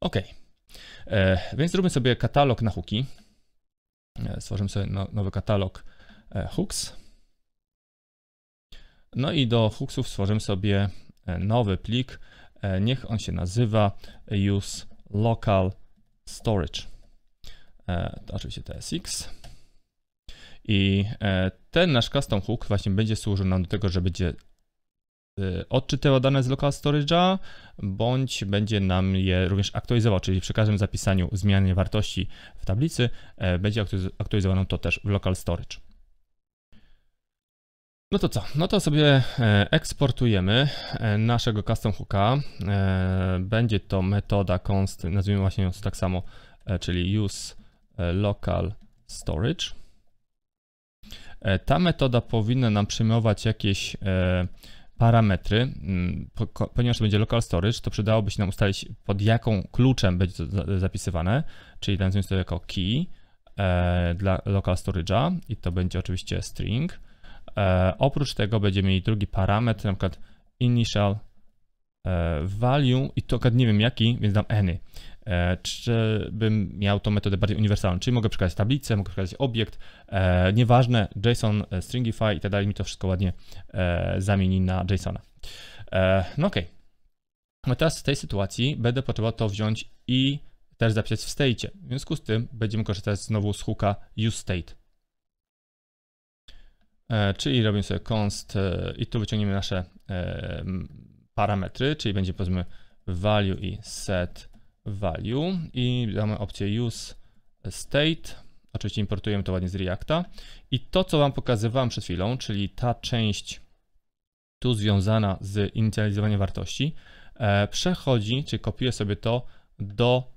Ok, e, więc zróbmy sobie katalog na hooki. E, stworzymy sobie no, nowy katalog e, hooks. No i do hooksów stworzymy sobie e, nowy plik. Niech on się nazywa use local storage. To oczywiście TSX. I ten nasz custom hook właśnie będzie służył nam do tego, że będzie Y, odczytywa dane z local storage'a, bądź będzie nam je również aktualizował, czyli przy każdym zapisaniu zmiany wartości w tablicy e, będzie aktualizowaną to też w local storage. No to co? No to sobie e, eksportujemy e, naszego custom hooka. Będzie to metoda const, nazwijmy właśnie ją tak samo, czyli use local storage. Ta metoda powinna nam przyjmować jakieś parametry, mm, ponieważ to będzie local storage, to przydałoby się nam ustalić pod jaką kluczem będzie to zapisywane, czyli nazwijmy to jako key e, dla local storage'a i to będzie oczywiście string. E, oprócz tego będziemy mieli drugi parametr, na przykład initial e, value i to nie wiem jaki, więc dam any. E, czy bym miał tą metodę bardziej uniwersalną, czyli mogę przekazać tablicę, mogę przekazać obiekt, e, nieważne, JSON, e, Stringify i tak dalej, mi to wszystko ładnie zamieni na JSONa. No okej. Okay. No teraz w tej sytuacji będę potrzebował to wziąć i też zapisać w state. W związku z tym będziemy korzystać znowu z hooka useState. czyli robimy sobie const i tu wyciągniemy nasze parametry, czyli będzie powiedzmy value i set value i damy opcję use state. Oczywiście importujemy to ładnie z Reacta. I to, co Wam pokazywałem przed chwilą, czyli ta część tu związana z inicjalizowaniem wartości, e, przechodzi, czy kopiuje sobie to do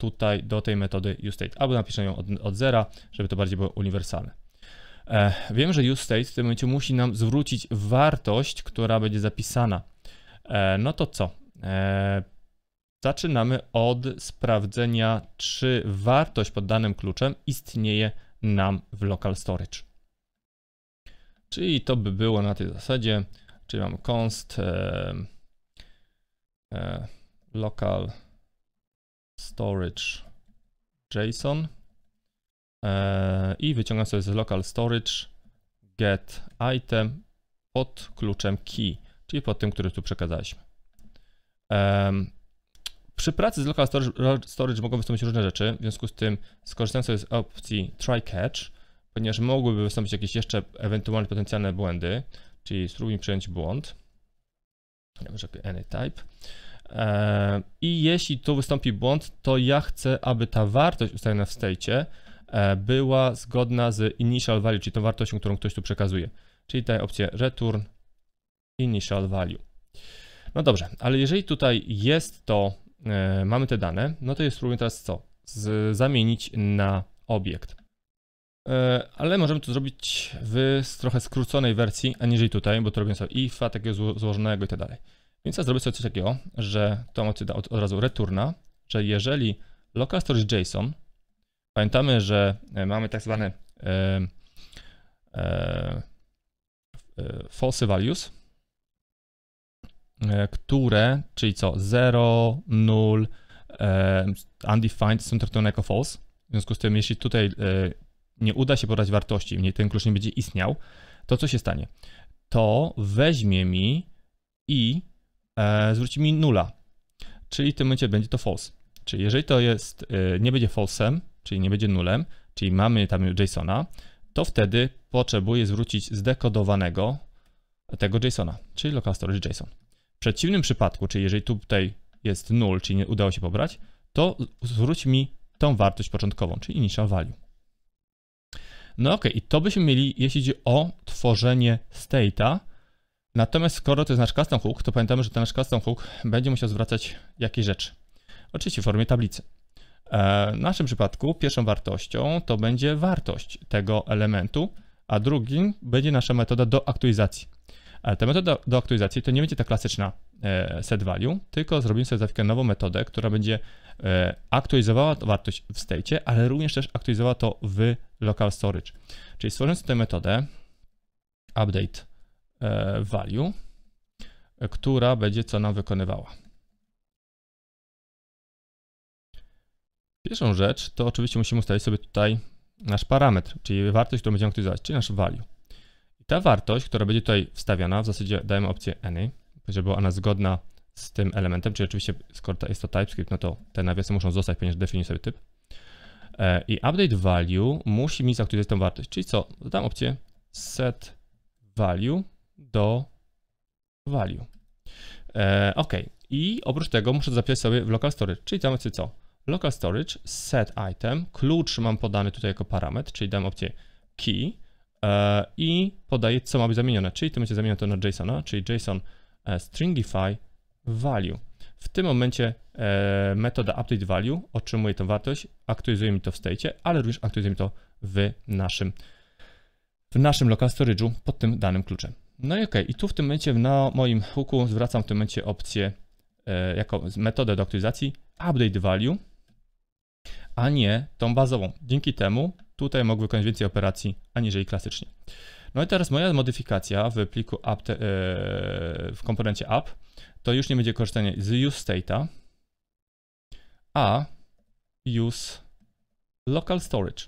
tutaj, do tej metody useState, albo napiszę ją od, od zera, żeby to bardziej było uniwersalne. E, wiem, że useState w tym momencie musi nam zwrócić wartość, która będzie zapisana. E, no to co? E, Zaczynamy od sprawdzenia, czy wartość pod danym kluczem istnieje nam w local storage. Czyli to by było na tej zasadzie, czyli mam const e, e, local storage JSON e, i wyciągam sobie z local storage get item pod kluczem key, czyli pod tym, który tu przekazaliśmy. Przy pracy z local storage, storage mogą wystąpić różne rzeczy, w związku z tym skorzystam sobie z opcji try catch, ponieważ mogłyby wystąpić jakieś jeszcze ewentualne potencjalne błędy, czyli spróbuj przyjąć błąd. Ja może any type. E, I jeśli tu wystąpi błąd, to ja chcę, aby ta wartość ustawiona w state e, była zgodna z initial value, czyli tą wartością, którą ktoś tu przekazuje. Czyli tutaj opcję return initial value. No dobrze, ale jeżeli tutaj jest to E, mamy te dane, no to jest spróbujmy teraz co? Z, zamienić na obiekt. E, ale możemy to zrobić w trochę skróconej wersji, aniżeli tutaj, bo to robię sobie ifa, takiego złożonego i tak dalej. Więc ja zrobię sobie coś takiego, że to macie od, od razu returna, że jeżeli local storage JSON, pamiętamy, że e, mamy tak zwane e, e, false values, E, które, czyli co, 0, 0, e, undefined są traktowane jako false. W związku z tym, jeśli tutaj e, nie uda się podać wartości, ten klucz nie będzie istniał, to co się stanie? To weźmie mi i zwróci mi nula, czyli w tym momencie będzie to false. Czyli jeżeli to jest, nie będzie falsem, czyli nie będzie nulem, czyli mamy tam JSONa, to wtedy potrzebuję zwrócić zdekodowanego tego JSONa, czyli local storage JSON. W przeciwnym przypadku, czyli jeżeli tutaj jest 0, czyli nie udało się pobrać, to zwróć mi tą wartość początkową, czyli initial value. No ok, i to byśmy mieli, jeśli chodzi o tworzenie state'a. Natomiast skoro to jest nasz custom hook, to pamiętamy, że ten nasz custom hook będzie musiał zwracać jakieś rzeczy. Oczywiście w formie tablicy. E, w naszym przypadku pierwszą wartością to będzie wartość tego elementu, a drugim będzie nasza metoda do aktualizacji. Ale ta metoda do aktualizacji to nie będzie ta klasyczna e, set value, tylko zrobimy sobie za chwilkę nową metodę, która będzie e, aktualizowała wartość w state, ale również też aktualizowała to w local storage. Czyli stworząc tę metodę update e, value, która będzie co nam wykonywała. Pierwszą rzecz to oczywiście musimy ustalić sobie tutaj nasz parametr, czyli wartość, którą będziemy aktualizować, czyli nasz value ta wartość, która będzie tutaj wstawiana, w zasadzie dajemy opcję any, żeby była ona zgodna z tym elementem, czyli oczywiście skoro jest to TypeScript, no to te nawiasy muszą zostać, ponieważ definiuję sobie typ. E, I update value musi mi zaktualizować tą wartość, czyli co? Dam opcję set value do value. E, ok, i oprócz tego muszę zapisać sobie w local storage, czyli dam opcję co? Local storage set item, klucz mam podany tutaj jako parametr, czyli dam opcję key, E, i podaje co ma być zamienione, czyli to będzie zamienione to na JSON, czyli JSON e, stringify value. W tym momencie e, metoda update value otrzymuje tą wartość, aktualizuje mi to w state, ale również aktualizuje mi to w naszym, w naszym local storage'u pod tym danym kluczem. No i ok, i tu w tym momencie na moim hooku zwracam w tym momencie opcję jako metodę do aktualizacji update value a nie tą bazową. Dzięki temu tutaj mogę wykonać więcej operacji aniżeli klasycznie. No i teraz moja modyfikacja w pliku app te, yy, w komponencie app to już nie będzie korzystanie z use state'a, a use local storage.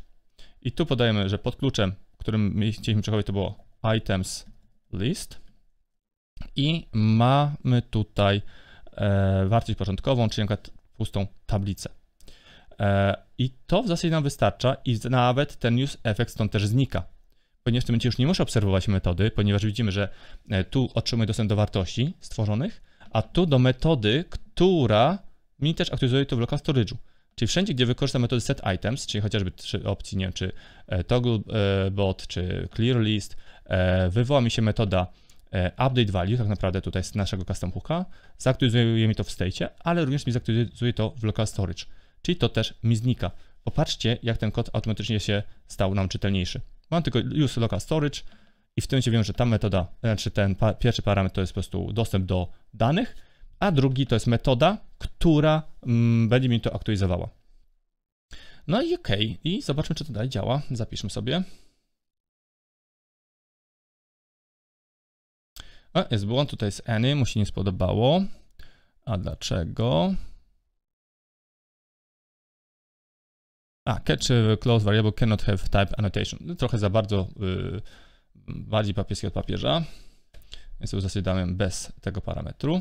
I tu podajemy, że pod kluczem, którym chcieliśmy przechowywać to było items list i mamy tutaj e, wartość początkową, czyli na przykład pustą tablicę. E, I to w zasadzie nam wystarcza i nawet ten news effect stąd też znika. Ponieważ w tym momencie już nie muszę obserwować metody, ponieważ widzimy, że e, tu otrzymuję dostęp do wartości stworzonych, a tu do metody, która mi też aktualizuje to w local storage'u. Czyli wszędzie, gdzie wykorzystam metody set items, czyli chociażby trzy opcji, nie wiem, czy e, togglebot, czy wywoła mi się metoda update value, tak naprawdę tutaj z naszego custom hooka, zaktualizuje mi to w state, ale również mi zaktualizuje to w local storage czyli to też mi znika. Popatrzcie, jak ten kod automatycznie się stał nam czytelniejszy. Mam tylko use local storage i w tym się wiem, że ta metoda, znaczy ten pa pierwszy parametr to jest po prostu dostęp do danych, a drugi to jest metoda, która mm, będzie mi to aktualizowała. No i ok, i zobaczmy, czy to dalej działa. Zapiszmy sobie. A, jest błąd, tutaj jest any, mu się nie spodobało. A dlaczego? A, catch e, close variable cannot have type annotation. Trochę za bardzo, yy, bardziej papieski od papieża. Więc uzasadniam bez tego parametru.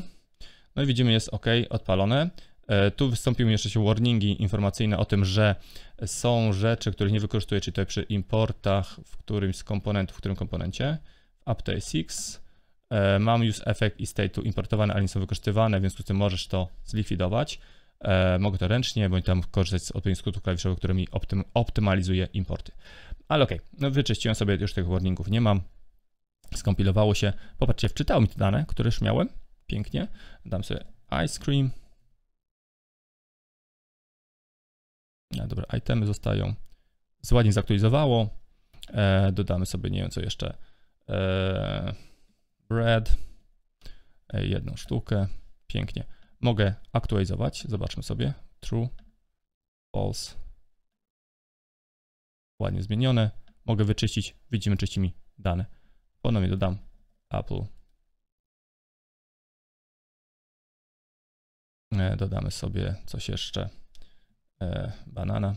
No i widzimy, jest OK, odpalone. E, tu wystąpiły jeszcze się warningi informacyjne o tym, że są rzeczy, których nie wykorzystuję, czyli tutaj przy importach w którymś z komponentów, w którym komponencie, w update 6, mam use effect i state tu importowane, ale nie są wykorzystywane, więc ty możesz to zlikwidować. E, mogę to ręcznie, bądź tam korzystać z odpowiednich skrótów klawiszowych, które mi optym, optymalizuje importy. Ale ok, no wyczyściłem sobie, już tych warningów nie mam. Skompilowało się. Popatrzcie, wczytało mi te dane, które już miałem. Pięknie. Dam sobie ice cream. No dobra, itemy zostają. Zładnie zaktualizowało. E, dodamy sobie, nie wiem co jeszcze, e, bread, e, jedną sztukę. Pięknie. Mogę aktualizować. Zobaczmy sobie. True, false. Ładnie zmienione. Mogę wyczyścić. Widzimy, czyści mi dane. Ponownie dodam Apple. E, dodamy sobie coś jeszcze. E, banana.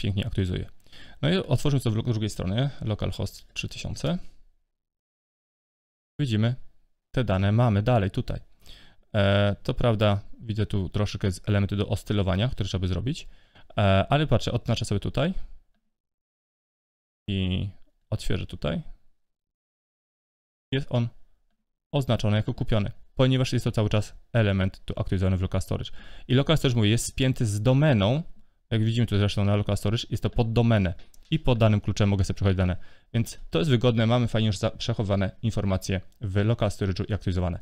Pięknie aktualizuje. No i otworzymy to z drugiej strony. Localhost 3000 widzimy, te dane mamy dalej tutaj. E, to prawda, widzę tu troszeczkę elementy do oscylowania, które trzeba by zrobić, e, ale patrzę, odznaczę sobie tutaj i otwierzę tutaj. Jest on oznaczony jako kupiony, ponieważ jest to cały czas element tu aktualizowany w local storage. I local storage, mówię, jest spięty z domeną, jak widzimy tu zresztą na local storage, jest to pod domenę i po danym kluczem mogę sobie przechodzić dane. Więc to jest wygodne, mamy fajnie już przechowane informacje w local storage'u i aktualizowane.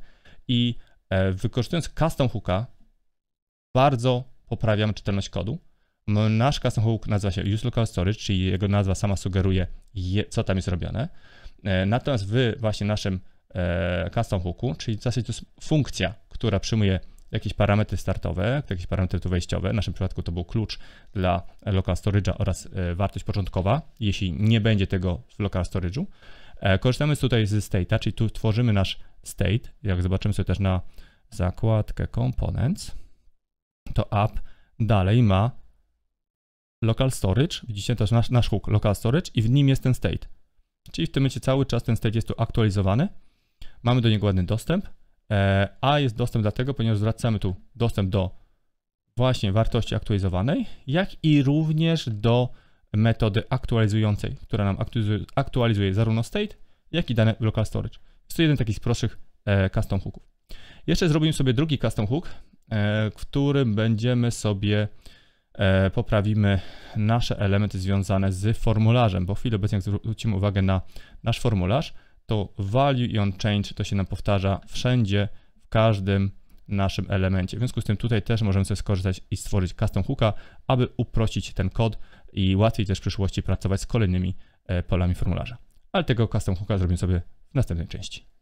I e, wykorzystując custom hooka, bardzo poprawiamy czytelność kodu. Nasz custom hook nazywa się use local storage, czyli jego nazwa sama sugeruje, je, co tam jest robione. E, natomiast w właśnie naszym e, custom hooku, czyli w zasadzie to jest funkcja, która przyjmuje jakieś parametry startowe, jakieś parametry tu wejściowe. W naszym przypadku to był klucz dla local storage'a oraz e, wartość początkowa, jeśli nie będzie tego w local storage'u. E, korzystamy tutaj z state'a, czyli tu tworzymy nasz state. Jak zobaczymy sobie też na zakładkę components, to app dalej ma local storage. Widzicie, to jest nasz, nasz hook local storage i w nim jest ten state. Czyli w tym momencie cały czas ten state jest tu aktualizowany. Mamy do niego ładny dostęp. E, A jest dostęp dlatego, ponieważ zwracamy tu dostęp do właśnie wartości aktualizowanej, jak i również do metody aktualizującej, która nam aktualizuje, aktualizuje zarówno state, jak i dane w local storage. Jest to jeden taki z prostszych e, custom hooków. Jeszcze zrobimy sobie drugi custom hook, e, w którym będziemy sobie poprawimy nasze elementy związane z formularzem, bo w chwili obecnej, jak zwrócimy uwagę na nasz formularz, to value i on change to się nam powtarza wszędzie, w każdym naszym elemencie. W związku z tym tutaj też możemy sobie skorzystać i stworzyć custom hooka, aby uprościć ten kod i łatwiej też w przyszłości pracować z kolejnymi e, polami formularza. Ale tego custom hooka zrobimy sobie w następnej części.